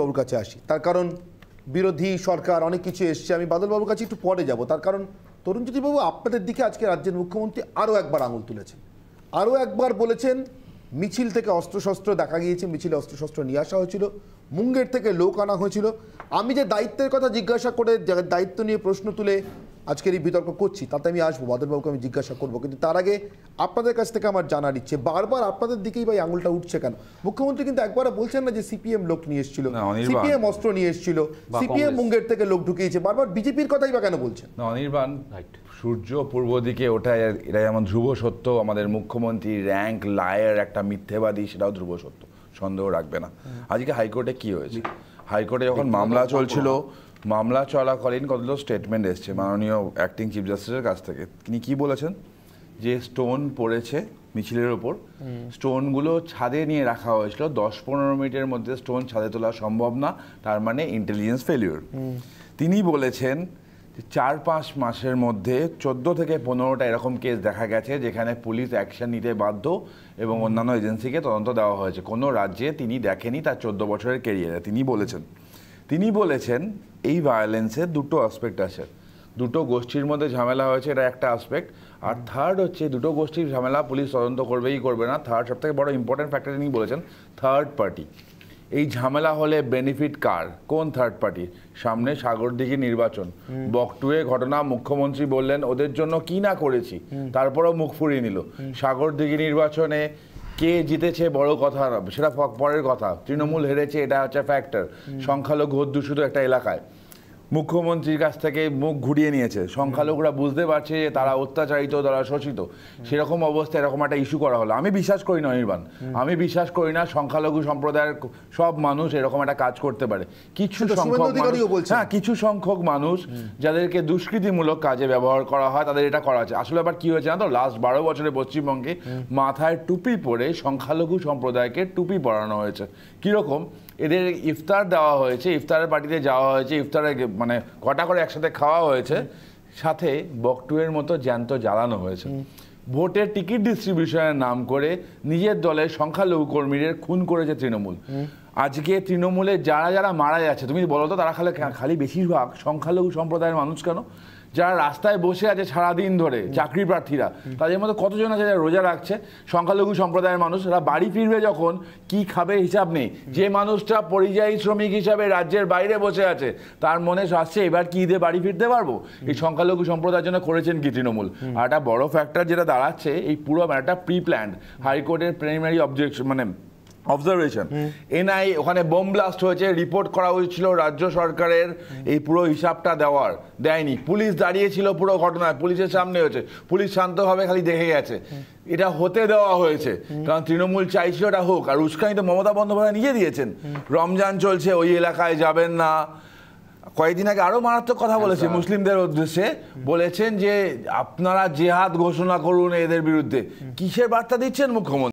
বাবুর কাছে আসি তার কারণ বিরোধী সরকার অনেক কিছু এসছে আমি বাদলবাবুর কাছে একটু পরে যাব তার কারণ তরুণজ্যোতিবাবু আপনাদের দিকে আজকে রাজ্যের মুখ্যমন্ত্রী আরও একবার আঙুল তুলেছেন আরও একবার বলেছেন মিছিল থেকে অস্ত্রশস্ত্র দেখা গিয়েছে মিছিলে অস্ত্রশস্ত্র নিয়ে আসা হয়েছিল মুঙ্গের থেকে লোক আনা হয়েছিল আমি যে দায়িত্বের কথা জিজ্ঞাসা করে দায়িত্ব নিয়ে প্রশ্ন তুলে আজকের এই বিতর্ক করছি তাতে আমি আসবো বাদলবাবুকে আমি জিজ্ঞাসা করবো কিন্তু তার আগে আপনাদের কাছ থেকে আমার জানার ইচ্ছে বারবার আপনাদের দিকেই ভাই আঙুলটা উঠছে কেন মুখ্যমন্ত্রী কিন্তু একবার বলছেন না যে সিপিএম লোক নিয়ে এসেছিল সিপিএম অস্ত্র নিয়ে এসেছিল সিপিএম মুঙ্গের থেকে লোক ঢুকিয়েছে বারবার বিজেপির কথাই বা কেন বলছেন অনির্বাণ সূর্য পূর্ব দিকে ওটাই এটা যেমন ধ্রুব সত্য আমাদের মুখ্যমন্ত্রী র্যাঙ্ক লায়ার একটা মিথ্যেবাদী সেটাও ধ্রুব সত্য সন্দেহ রাখবে না আজকে হাইকোর্টে কি হয়েছে হাইকোর্টে যখন মামলা চলছিল মামলা চলাকালীন কতগুলো স্টেটমেন্ট এসছে মাননীয় অ্যাক্টিং চিফ জাস্টিসের কাছ থেকে তিনি কি বলেছেন যে স্টোন পড়েছে মিছিলের ওপর স্টোনগুলো ছাদে নিয়ে রাখা হয়েছিল দশ পনেরো মিনিটের মধ্যে স্টোন ছাদে তোলা সম্ভব না তার মানে ইন্টেলিজেন্স ফেলিওর তিনি বলেছেন চার পাঁচ মাসের মধ্যে চোদ্দ থেকে পনেরোটা এরকম কেস দেখা গেছে যেখানে পুলিশ অ্যাকশন নিতে বাধ্য এবং অন্যান্য এজেন্সিকে তদন্ত দেওয়া হয়েছে কোনো রাজ্যে তিনি দেখেনি তার চোদ্দ বছরের কেরিয়ারে তিনি বলেছেন তিনি বলেছেন এই ভায়োলেন্সের দুটো অ্যাসপেক্ট আছে দুটো গোষ্ঠীর মধ্যে ঝামেলা হয়েছে এটা একটা অ্যাসপেক্ট আর থার্ড হচ্ছে দুটো গোষ্ঠীর ঝামেলা পুলিশ তদন্ত করবেই করবে না থার্ড সবথেকে বড় ইম্পর্ট্যান্ট ফ্যাক্টর তিনি বলেছেন থার্ড পার্টি এই ঝামেলা হলে বেনিফিট কার কোন থার্ড পার্টি সামনে সাগরদিঘি নির্বাচন বকটুয়ে ঘটনা মুখ্যমন্ত্রী বললেন ওদের জন্য কি না করেছি তারপরও মুখ ফুরিয়ে নিল সাগরদিঘি নির্বাচনে কে জিতেছে বড় কথা সেটা পরের কথা তৃণমূল হেরেছে এটা হচ্ছে ফ্যাক্টর সংখ্যালঘু অধ্যুষিত একটা এলাকায় মুখ্যমন্ত্রীর কাছ থেকে মুখ ঘুরিয়ে নিয়েছে সংখ্যালঘুরা বুঝতে পারছে যে তারা অত্যাচারিত তারা শোষিত সেরকম অবস্থায় এরকম একটা ইস্যু করা হলো আমি বিশ্বাস করি না নির্বাণ আমি বিশ্বাস করি না সংখ্যালঘু সম্প্রদায়ের সব মানুষ এরকম একটা কাজ করতে পারে কিছু হ্যাঁ কিছু সংখ্যক মানুষ যাদেরকে দুষ্কৃতিমূলক কাজে ব্যবহার করা হয় তাদের এটা করা আছে আসলে আবার কি হয়েছে না তো লাস্ট বারো বছরে পশ্চিমবঙ্গে মাথায় টুপি পরে সংখ্যালঘু সম্প্রদায়কে টুপি পরানো হয়েছে কীরকম এদের ইফতার দেওয়া হয়েছে ইফতারের পার্টিতে যাওয়া হয়েছে ইফতারের মানে কটা করে একসাথে খাওয়া হয়েছে সাথে বকটুয়ের মতো জ্যান্ত জ্বালানো হয়েছে ভোটের টিকিট ডিস্ট্রিবিউশনের নাম করে নিজের দলের সংখ্যালঘু কর্মীদের খুন করেছে তৃণমূল আজকে তৃণমূলে যারা যারা মারা যাচ্ছে তুমি বলো তো তারা খালি খালি বেশিরভাগ সংখ্যালঘু সম্প্রদায়ের মানুষ কেন যারা রাস্তায় বসে আছে সারাদিন ধরে চাকরি প্রার্থীরা তাদের মধ্যে কতজন আছে যারা রোজা রাখছে সংখ্যালঘু সম্প্রদায়ের মানুষ তারা বাড়ি ফিরবে যখন কি খাবে হিসাব নেই যে মানুষটা পরিযায়ী শ্রমিক হিসাবে রাজ্যের বাইরে বসে আছে তার মনে আসছে এবার কি ঈদে বাড়ি ফিরতে পারবো এই সংখ্যালঘু সম্প্রদায়ের জন্য করেছেন কি তৃণমূল আর একটা বড় ফ্যাক্টর যেটা দাঁড়াচ্ছে এই পুরো একটা প্রি প্ল্যান্ড হাইকোর্টের প্রিলিমিনারি অবজেকশন মানে অবজারভেশন এনআই ওখানে বোম ব্লাস্ট হয়েছে রিপোর্ট করা হয়েছিল রাজ্য সরকারের এই পুরো হিসাবটা দেওয়ার দেয়নি পুলিশ দাঁড়িয়েছিল পুরো ঘটনায় পুলিশের সামনে হয়েছে পুলিশ শান্তভাবে খালি দেখে গেছে এটা হতে দেওয়া হয়েছে কারণ তৃণমূল চাইছিল এটা হোক আর উস্কানি তো মমতা বন্দ্যোপাধ্যায় নিজে দিয়েছেন রমজান চলছে ওই এলাকায় যাবেন না কয়েকদিন আগে আরও মারাত্মক কথা বলেছে আচ্ছা। মুসলিমদের উদ্দেশ্যে বলেছেন যে আপনারা জেহাদ ঘোষণা করুন এদের বিরুদ্ধে কিসের বার্তা দিচ্ছেন মুখ্যমন্ত্রী